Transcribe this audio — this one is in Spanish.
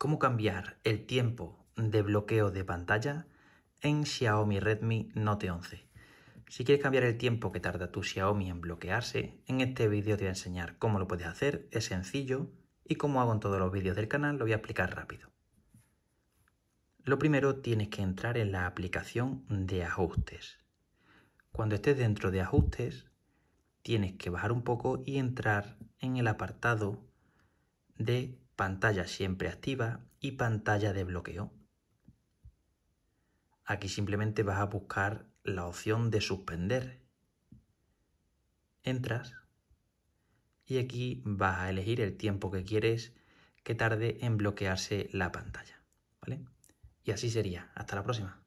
cómo cambiar el tiempo de bloqueo de pantalla en Xiaomi Redmi Note 11. Si quieres cambiar el tiempo que tarda tu Xiaomi en bloquearse, en este vídeo te voy a enseñar cómo lo puedes hacer, es sencillo y como hago en todos los vídeos del canal lo voy a explicar rápido. Lo primero tienes que entrar en la aplicación de ajustes. Cuando estés dentro de ajustes, tienes que bajar un poco y entrar en el apartado de pantalla siempre activa y pantalla de bloqueo. Aquí simplemente vas a buscar la opción de suspender. Entras y aquí vas a elegir el tiempo que quieres que tarde en bloquearse la pantalla. ¿vale? Y así sería. Hasta la próxima.